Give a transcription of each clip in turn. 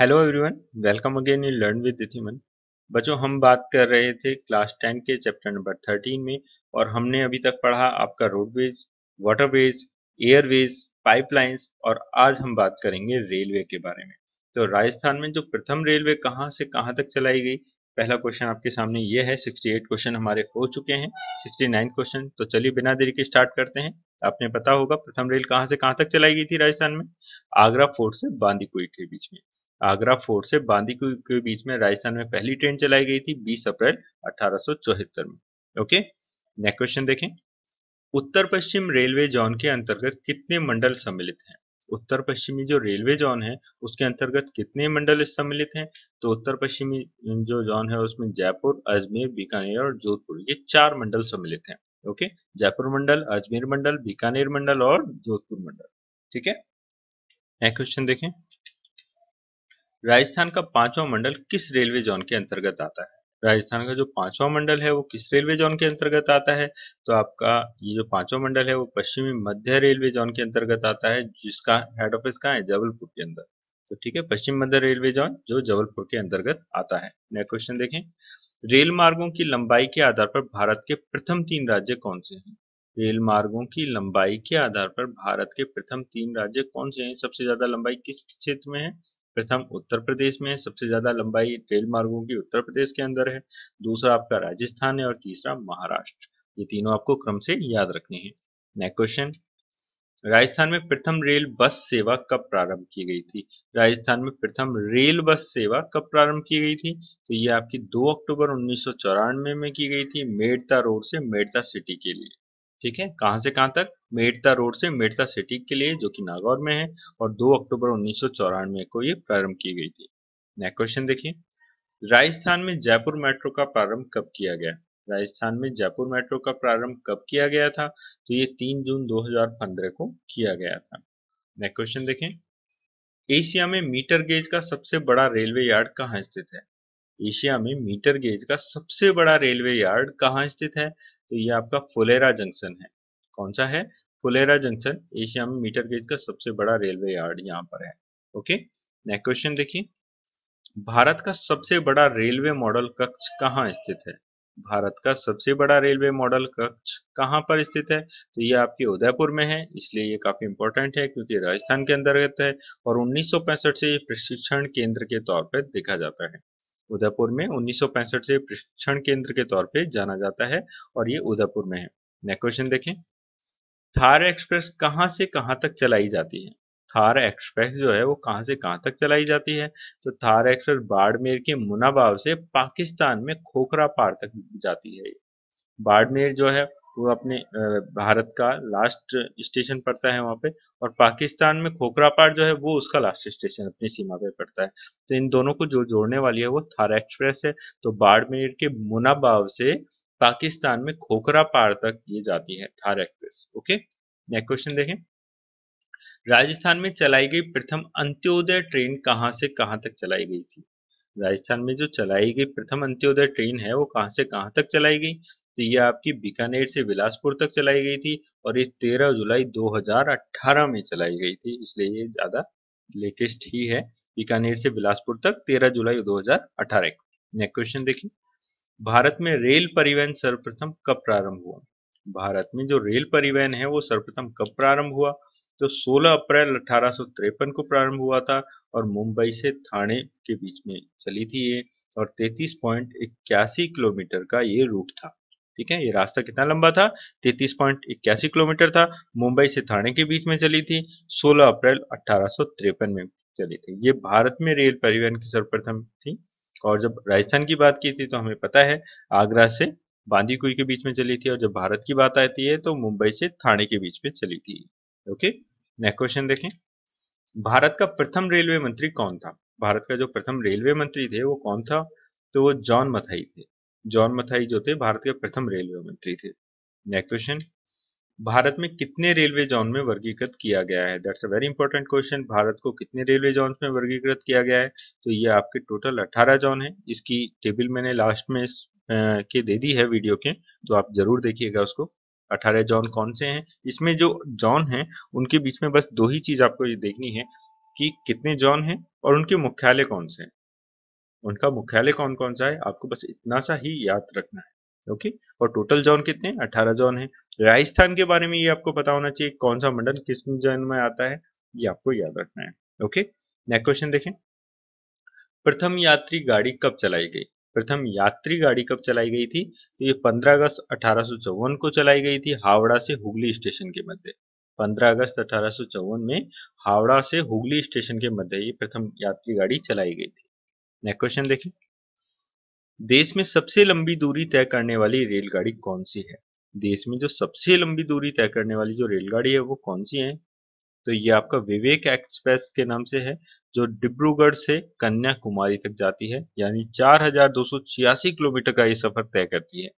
hello everyone welcome again you learn with विदिमन बच्चों हम बात कर रहे थे क्लास टेन के चैप्टर नंबर थर्टीन में और हमने अभी तक पढ़ा आपका रोडवेज वाटरवेज एयरवेज पाइपलाइंस और आज हम बात करेंगे रेलवे के बारे में तो राजस्थान में जो प्रथम रेलवे कहाँ से कहाँ तक चलाई गई पहला क्वेश्चन आपके सामने ये है सिक्सटी क्वेश्चन हमारे हो चुके हैं सिक्सटी क्वेश्चन तो चलिए बिना देरी के स्टार्ट करते हैं आपने पता होगा प्रथम रेल कहाँ से कहाँ तक चलाई गई थी राजस्थान में आगरा फोर्ट से बांदीकुई के बीच में आगरा फोर्ट से बांदी के बीच में राजस्थान में पहली ट्रेन चलाई गई थी 20 अप्रैल अठारह में ओके नेक्स्ट क्वेश्चन देखें उत्तर पश्चिम रेलवे जोन के अंतर्गत कितने मंडल सम्मिलित हैं उत्तर पश्चिमी जो रेलवे जोन है उसके अंतर्गत कितने मंडल सम्मिलित हैं तो उत्तर पश्चिमी जो जोन है उसमें जयपुर अजमेर बीकानेर और जोधपुर ये चार मंडल सम्मिलित हैं ओके जयपुर मंडल अजमेर मंडल बीकानेर मंडल और जोधपुर मंडल ठीक है नेक्स्ट क्वेश्चन देखें राजस्थान का पांचवा मंडल किस रेलवे जोन के अंतर्गत आता है राजस्थान का जो पांचवा मंडल है वो किस रेलवे जोन के अंतर्गत आता है तो आपका ये जो पांचवा मंडल है वो पश्चिमी मध्य रेलवे जोन के अंतर्गत आता है जिसका हेड ऑफिस कहाँ है जबलपुर के अंदर तो ठीक है पश्चिम मध्य रेलवे जोन जो जबलपुर के अंतर्गत आता है नेक्स्ट क्वेश्चन देखें रेल मार्गों की लंबाई के आधार पर भारत के प्रथम तीन राज्य कौन से हैं रेल मार्गों की लंबाई के आधार पर भारत के प्रथम तीन राज्य कौन से हैं सबसे ज्यादा लंबाई किस क्षेत्र में है प्रथम उत्तर प्रदेश में सबसे ज्यादा लंबाई रेल मार्गों की उत्तर प्रदेश के अंदर है दूसरा आपका राजस्थान है और तीसरा महाराष्ट्र ये तीनों आपको क्रम से याद रखने हैं नेक्स्ट क्वेश्चन राजस्थान में प्रथम रेल बस सेवा कब प्रारंभ की गई थी राजस्थान में प्रथम रेल बस सेवा कब प्रारंभ की गई थी तो ये आपकी 2 अक्टूबर उन्नीस में, में की गई थी मेड़ता रोड से मेड़ता सिटी के लिए ठीक है कहां से कहां तक मेड़ता रोड से मेड़ता सिटी के लिए जो कि नागौर में है और 2 अक्टूबर उन्नीस को ये प्रारंभ की गई थी नेक्स्ट क्वेश्चन देखिए राजस्थान में जयपुर मेट्रो का प्रारंभ कब किया गया राजस्थान में जयपुर मेट्रो का प्रारंभ कब किया गया था तो ये 3 जून 2015 को किया गया था नेक्स्ट क्वेश्चन देखें एशिया में मीटर गेज का सबसे बड़ा रेलवे यार्ड कहाँ स्थित है एशिया में मीटर गेज का सबसे बड़ा रेलवे यार्ड कहाँ स्थित है तो ये आपका फुलेरा जंक्शन है कौन सा है फुलेरा जंक्शन एशिया में मीटर गेज का सबसे बड़ा रेलवे यार्ड यहाँ पर है ओके नेक्स्ट क्वेश्चन देखिए भारत का सबसे बड़ा रेलवे मॉडल कक्ष कहाँ स्थित है भारत का सबसे बड़ा रेलवे मॉडल कक्ष कहाँ पर स्थित है तो ये आपके उदयपुर में है इसलिए ये काफी इंपॉर्टेंट है क्योंकि राजस्थान के अंतर्गत है और 1965 से ये प्रशिक्षण केंद्र के तौर पर देखा जाता है उदयपुर में उन्नीस से प्रशिक्षण केंद्र के तौर पे जाना जाता है और ये उदयपुर में है नेक्स्ट क्वेश्चन देखें थार एक्सप्रेस कहाँ से कहाँ तक चलाई जाती है थार एक्सप्रेस जो है वो कहाँ से कहाँ तक चलाई जाती है तो थार एक्सप्रेस बाड़मेर के मुनाबाव से पाकिस्तान में खोखरा पार तक जाती है बाड़मेर जो है वो अपने भारत का लास्ट स्टेशन पड़ता है वहाँ पे और पाकिस्तान में पार जो है वो उसका लास्ट स्टेशन अपनी सीमा पे पड़ता है तो इन दोनों को जो जोड़ने वाली है वो थार एक्सप्रेस है तो बाड़मेर के मुनाबाव से पाकिस्तान में पार तक ये जाती है Thar express okay next question देखें राजस्थान में चलाई गई प्रथम अंत्योदय ट्रेन कहाँ से कहाँ तक चलाई गई थी राजस्थान में जो चलाई गई प्रथम अंत्योदय ट्रेन है वो कहाँ से कहाँ तक चलाई गई तो ये आपकी बीकानेर से बिलासपुर तक चलाई गई थी और ये 13 जुलाई 2018 में चलाई गई थी इसलिए ये ज़्यादा लेटेस्ट ही है बीकानेर से बिलासपुर तक 13 जुलाई 2018 नेक्स्ट क्वेश्चन देखिए भारत में रेल परिवहन सर्वप्रथम कब प्रारंभ हुआ भारत में जो रेल परिवहन है वो सर्वप्रथम कब प्रारंभ हुआ तो 16 अप्रैल अठारह को प्रारंभ हुआ था और मुंबई से थाने के बीच में चली थी ये और तैतीस किलोमीटर का ये रूट था ठीक है ये रास्ता कितना लंबा था तैतीस पॉइंट इक्यासी किलोमीटर था मुंबई से थाने के बीच में चली थी 16 अप्रैल अठारह में चली थी ये भारत में रेल परिवहन की सर्वप्रथम थी और जब राजस्थान की बात की थी तो हमें पता है आगरा से बांदीकुई के बीच में चली थी और जब भारत की बात आती है तो मुंबई से थाने के बीच में चली थी ओके नेक्स्ट क्वेश्चन देखें भारत का प्रथम रेलवे मंत्री कौन था भारत का जो प्रथम रेलवे मंत्री थे वो कौन था तो वो जॉन मथाई थे जॉन मथाई जो थे भारत के प्रथम रेलवे मंत्री थे नेक्स्ट क्वेश्चन भारत में कितने रेलवे जोन में वर्गीकृत किया गया है that's a very important question Bharat को कितने रेलवे जोन में वर्गीकृत किया गया है तो ये आपके टोटल 18 जोन है इसकी टेबल मैंने लास्ट में इस, आ, के दे दी है वीडियो के तो आप जरूर देखिएगा उसको 18 जोन कौन से हैं इसमें जो जोन है उनके बीच में बस दो ही चीज आपको ये देखनी है कि कितने जॉन है और उनके मुख्यालय कौन से हैं उनका मुख्यालय कौन कौन सा है आपको बस इतना सा ही याद रखना है ओके और टोटल जोन कितने अठारह जोन है राजस्थान के बारे में ये आपको पता होना चाहिए कौन सा मंडल किस जोन में आता है ये आपको याद रखना है ओके नेक्स्ट क्वेश्चन देखें प्रथम यात्री गाड़ी कब चलाई गई प्रथम यात्री गाड़ी कब चलाई गई थी तो ये 15 अगस्त अठारह को चलाई गई थी हावड़ा से हुगली स्टेशन के मध्य 15 अगस्त अठारह में हावड़ा से हुगली स्टेशन के मध्य ये प्रथम यात्री गाड़ी चलाई गई थी नेक्स्ट क्वेश्चन देखें देश में सबसे लंबी दूरी तय करने वाली रेलगाड़ी कौन सी है देश में जो सबसे लंबी दूरी तय करने वाली जो रेलगाड़ी है वो कौन सी है तो ये आपका विवेक एक्सप्रेस के नाम से है जो डिब्रूगढ़ से कन्याकुमारी तक जाती है यानी चार किलोमीटर का ये सफर तय करती है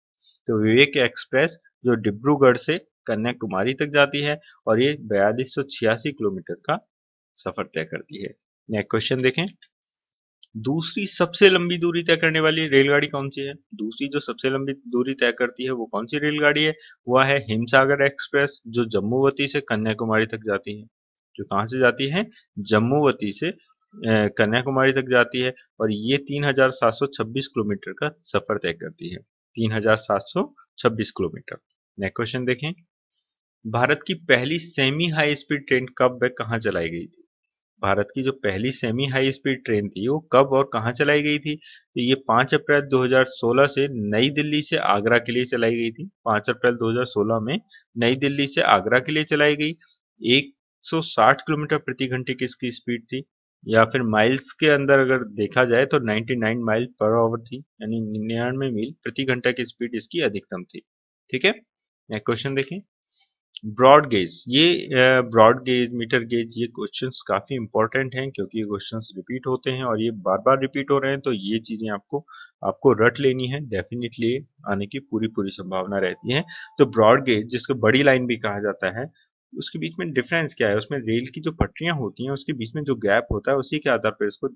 तो विवेक एक्सप्रेस जो डिब्रूगढ़ से कन्याकुमारी तक जाती है और ये बयालीस किलोमीटर का सफर तय करती है नेक्स्ट क्वेश्चन देखें दूसरी सबसे लंबी दूरी तय करने वाली रेलगाड़ी कौन सी है दूसरी जो सबसे लंबी दूरी तय करती है वो कौन सी रेलगाड़ी है वह है हिमसागर एक्सप्रेस जो जम्मूवती से कन्याकुमारी तक जाती है जो कहां से जाती है जम्मूवती से कन्याकुमारी तक जाती है और ये 3726 किलोमीटर का सफर तय करती है 3726 किलोमीटर नेक्स्ट क्वेश्चन देखें भारत की पहली सेमी हाई स्पीड ट्रेन कब व चलाई गई थी भारत की जो पहली सेमी हाई स्पीड ट्रेन थी वो कब और कहाँ चलाई गई थी तो ये 5 अप्रैल 2016 से नई दिल्ली से आगरा के लिए चलाई गई थी 5 अप्रैल 2016 में नई दिल्ली से आगरा के लिए चलाई गई 160 किलोमीटर प्रति घंटे की इसकी स्पीड थी या फिर माइल्स के अंदर अगर देखा जाए तो 99 माइल पर आवर थी यानी निन्यानवे मील प्रति घंटा की स्पीड इसकी अधिकतम थी ठीक है नेक्स्ट क्वेश्चन देखें ब्रॉड गेज ये ब्रॉड गेज मीटर गेज ये क्वेश्चंस काफ़ी इंपॉर्टेंट हैं क्योंकि ये क्वेश्चंस रिपीट होते हैं और ये बार बार रिपीट हो रहे हैं तो ये चीज़ें आपको आपको रट लेनी है डेफिनेटली आने की पूरी पूरी संभावना रहती है तो ब्रॉड गेज जिसको बड़ी लाइन भी कहा जाता है उसके बीच में डिफरेंस क्या है उसमें रेल की जो पटरियां होती हैं उसके बीच में जो गैप होता है उसी के आधार पर इसको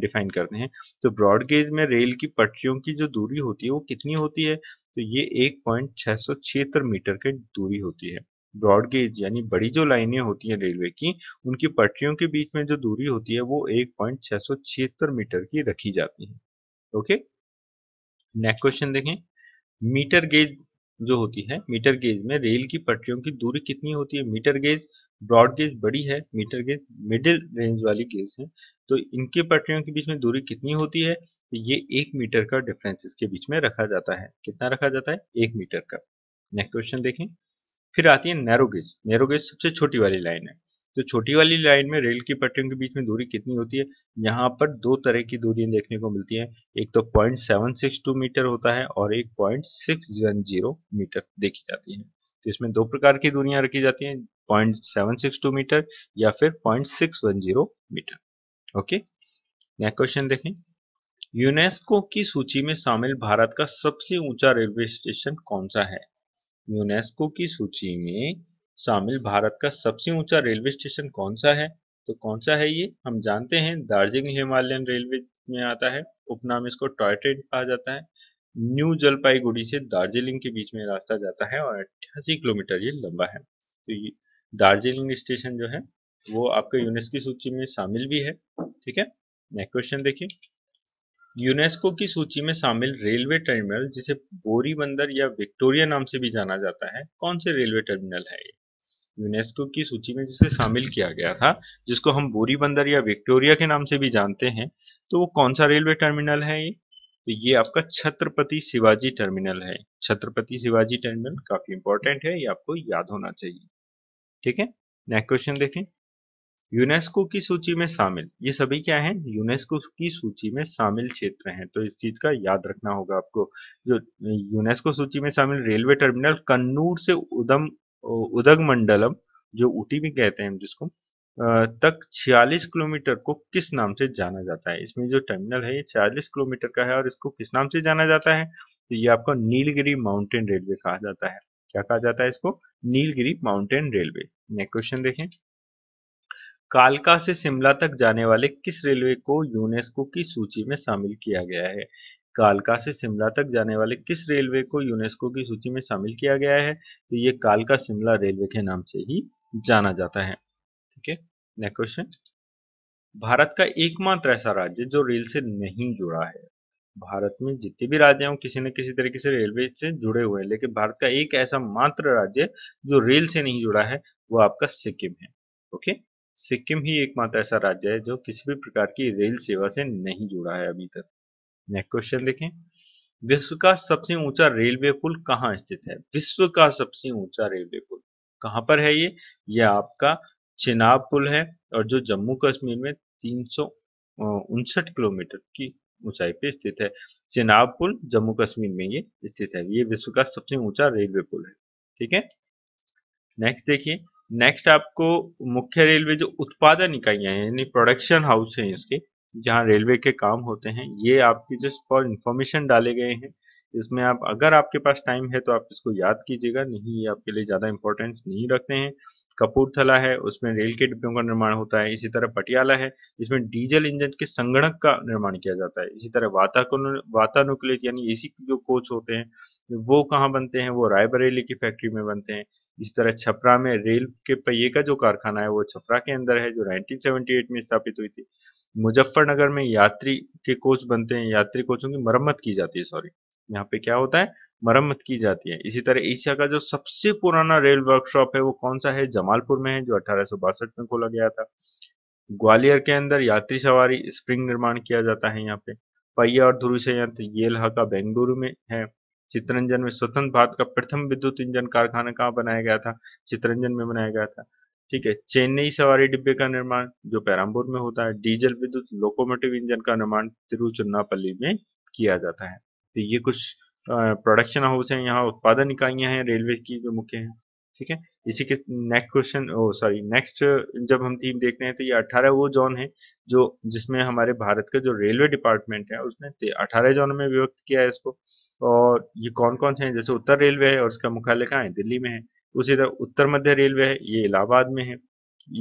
डिफाइन करते हैं तो ब्रॉड गेज में रेल की पटरियों की जो दूरी होती है वो कितनी होती है तो ये एक पॉइंट छह सौ छिहत्तर मीटर की दूरी होती है ब्रॉड गेज यानी बड़ी जो लाइनें होती हैं रेलवे की उनकी पटरियों के बीच में जो दूरी होती है वो एक पॉइंट छह सौ छिहत्तर मीटर की रखी जाती है ओके नेक्स्ट क्वेश्चन देखें मीटर गेज जो होती है मीटर गेज में रेल की पटरियों की दूरी कितनी होती है मीटर गेज ब्रॉड गेज बड़ी है मीटर गेज मिडिल रेंज वाली गेज है तो इनके पटरियों के बीच में दूरी कितनी होती है तो ये एक मीटर का डिफरेंस इसके बीच में रखा जाता है कितना रखा जाता है एक मीटर का नेक्स्ट क्वेश्चन देखें फिर आती है नैरोगेज नैरोगेज सबसे छोटी वाली लाइन है तो छोटी वाली लाइन में रेल की पटरियों के बीच में दूरी कितनी होती है यहाँ पर दो तरह की दूरी देखने को मिलती है एक तो point seven six two metre होता है और एक point six one zero metre देखी जाती है तो इसमें दो प्रकार की दूरियां रखी जाती हैं point seven six two metre या फिर point six one zero metre okay next question देखें यूनेस्को की सूची में शामिल भारत का सबसे ऊंचा रेलवे स्टेशन कौन सा है यूनेस्को की सूची में शामिल भारत का सबसे ऊंचा रेलवे स्टेशन कौन सा है तो कौन सा है ये हम जानते हैं दार्जिलिंग हिमालयन रेलवे में आता है उपनाम इसको टॉय ट्रेन कहा जाता है न्यू जलपाईगुड़ी से दार्जिलिंग के बीच में रास्ता जाता है और अट्ठासी किलोमीटर ये लंबा है तो ये दार्जिलिंग स्टेशन जो है वो आपके यूनेस्को की सूची में शामिल भी है ठीक है नेक्स्ट क्वेश्चन देखिए यूनेस्को की सूची में शामिल रेलवे टर्मिनल जिसे बोरी बंदर या विक्टोरिया नाम से भी जाना जाता है कौन से रेलवे टर्मिनल है ये यूनेस्को की सूची में जिसे शामिल किया गया था जिसको हम बोरी बंदर या विक्टोरिया के नाम से भी जानते हैं तो वो कौन सा रेलवे टर्मिनल है ये तो ये आपका छत्रपति शिवाजी टर्मिनल है छत्रपति शिवाजी टर्मिनल काफी इंपॉर्टेंट है ये आपको याद होना चाहिए ठीक है नेक्स्ट क्वेश्चन देखें यूनेस्को की सूची में शामिल ये सभी क्या है यूनेस्को की सूची में शामिल क्षेत्र हैं तो इस चीज का याद रखना होगा आपको जो यूनेस्को सूची में शामिल रेलवे टर्मिनल कन्नूर से उधम उदग मंडलम जो ऊटी भी कहते हैं जिसको तक 46 किलोमीटर को किस नाम से जाना जाता है इसमें जो टर्मिनल है ये 46 किलोमीटर का है और इसको किस नाम से जाना जाता है तो ये आपको नीलगिरी माउंटेन रेलवे कहा जाता है क्या कहा जाता है इसको Nilgiri mountain railway next question देखें कालका से शिमला तक जाने वाले किस रेलवे को यूनेस्को की सूची में शामिल किया गया है कालका से शिमला तक जाने वाले किस रेलवे को यूनेस्को की सूची में शामिल किया गया है तो ये कालका शिमला रेलवे के नाम से ही जाना जाता है ठीक है नेक्स्ट क्वेश्चन भारत का एकमात्र ऐसा राज्य जो रेल से नहीं जुड़ा है भारत में जितने भी राज्य हैं किसी न किसी तरीके से रेलवे से जुड़े हुए हैं लेकिन भारत का एक ऐसा मात्र राज्य जो रेल से नहीं जुड़ा है वो आपका सिक्किम है ओके सिक्किम ही एकमात्र ऐसा राज्य है जो किसी भी प्रकार की रेल सेवा से नहीं जुड़ा है अभी तक नेक्स्ट क्वेश्चन देखें विश्व का सबसे ऊंचा रेलवे पुल कहाँ स्थित है विश्व का सबसे ऊंचा रेलवे पुल कहाँ पर है ये ये आपका चिनाब पुल है और जो जम्मू कश्मीर में तीन किलोमीटर की ऊंचाई पे स्थित है चिनाब पुल जम्मू कश्मीर में ये स्थित है ये विश्व का सबसे ऊंचा रेलवे पुल है ठीक है नेक्स्ट देखिए नेक्स्ट आपको मुख्य रेलवे जो उत्पादन इकाइयां हैं यानी प्रोडक्शन हाउस है इसके जहाँ रेलवे के काम होते हैं ये आपकी जस्ट फॉर इन्फॉर्मेशन डाले गए हैं इसमें आप अगर आपके पास टाइम है तो आप इसको याद कीजिएगा नहीं ये आपके लिए ज़्यादा इंपॉर्टेंस नहीं रखते हैं कपूरथला है उसमें रेल के डिब्बों का निर्माण होता है इसी तरह पटियाला है इसमें डीजल इंजन के संगणक का निर्माण किया जाता है इसी तरह वातानुकूलित यानी एसी जो कोच होते हैं वो कहाँ बनते हैं वो रायबरेली की फैक्ट्री में बनते हैं इसी तरह छपरा में रेल के पहिए का जो कारखाना है वो छपरा के अंदर है जो नाइनटीन में स्थापित हुई थी मुजफ्फरनगर में यात्री के कोच बनते हैं यात्री कोचों की मरम्मत की जाती है सॉरी यहाँ पे क्या होता है मरम्मत की जाती है इसी तरह एशिया का जो सबसे पुराना रेल वर्कशॉप है वो कौन सा है जमालपुर में है जो अठारह में खोला गया था ग्वालियर के अंदर यात्री सवारी स्प्रिंग निर्माण किया जाता है यहाँ पे पहिया और ध्रुव संयंत्र ये का बेंगलुरु में है चित्रंजन में स्वतंत्र भारत का प्रथम विद्युत इंजन कारखाना कहाँ बनाया गया था चित्रंजन में बनाया गया था ठीक है चेन्नई सवारी डिब्बे का निर्माण जो पैरामपुर में होता है डीजल विद्युत लोकोमोटिव इंजन का निर्माण तिरुचुन्नापल्ली में किया जाता है तो ये कुछ प्रोडक्शन हाउस है यहाँ उत्पादन इकाइयां हैं रेलवे की जो मुख्य है ठीक है इसी के next question oh sorry next जब हम थीम देखते हैं तो ये अठारह वो जोन है जो जिसमें हमारे भारत का जो रेलवे डिपार्टमेंट है उसने अठारह जोन में विभक्त किया है इसको और ये कौन कौन से हैं जैसे उत्तर रेलवे है और उसका मुख्यालय कहाँ है दिल्ली में है उसी तरह उत्तर मध्य रेलवे है ये इलाहाबाद में है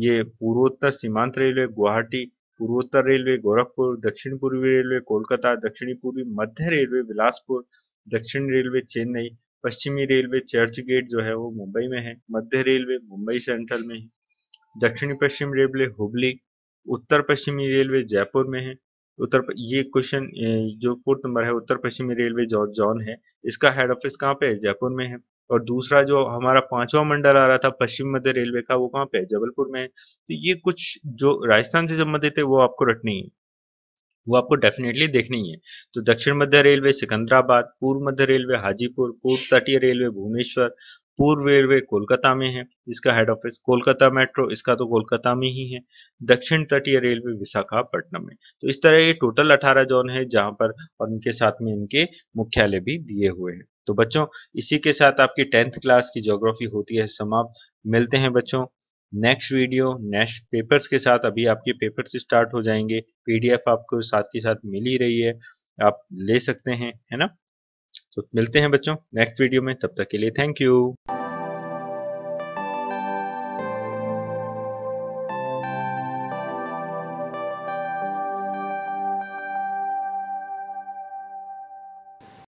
ये पूर्वोत्तर सीमांत रेलवे गुवाहाटी पूर्वोत्तर रेलवे गोरखपुर दक्षिण पूर्वी रेलवे कोलकाता दक्षिणी पूर्वी मध्य रेलवे बिलासपुर दक्षिण रेलवे चेन्नई पश्चिमी रेलवे चर्च गेट जो है वो मुंबई में है मध्य रेलवे मुंबई सेंट्रल में है दक्षिणी पश्चिम रेलवे हुबली उत्तर पश्चिमी रेलवे जयपुर में है उत्तर ये क्वेश्चन जो पूर्व नंबर है उत्तर पश्चिमी रेलवे जॉर्ज जॉन है इसका हेड ऑफिस कहाँ पे है जयपुर में है और दूसरा जो हमारा पांचवा मंडल आ रहा था पश्चिम मध्य रेलवे का वो कहाँ पे है जबलपुर में है तो ये कुछ जो राजस्थान से संबंधित है वो आपको रटनी है वो आपको डेफिनेटली देखनी है तो दक्षिण मध्य रेलवे सिकंदराबाद पूर्व मध्य रेलवे हाजीपुर पूर्व तटीय रेलवे भुवनेश्वर पूर्व रेलवे कोलकाता में है इसका हेड ऑफिस कोलकाता मेट्रो इसका तो कोलकाता में ही है दक्षिण तटीय रेलवे विशाखापट्टनम में तो इस तरह ये टोटल 18 जोन है जहां पर और इनके साथ में इनके मुख्यालय भी दिए हुए हैं तो बच्चों इसी के साथ आपकी टेंथ क्लास की ज्योग्राफी होती है समाप्त मिलते हैं बच्चों नेक्स्ट वीडियो नेक्स्ट पेपर्स के साथ अभी आपके पेपर्स स्टार्ट हो जाएंगे पीडीएफ आपको साथ के साथ मिल ही रही है आप ले सकते हैं है ना तो मिलते हैं बच्चों नेक्स्ट वीडियो में तब तक के लिए थैंक यू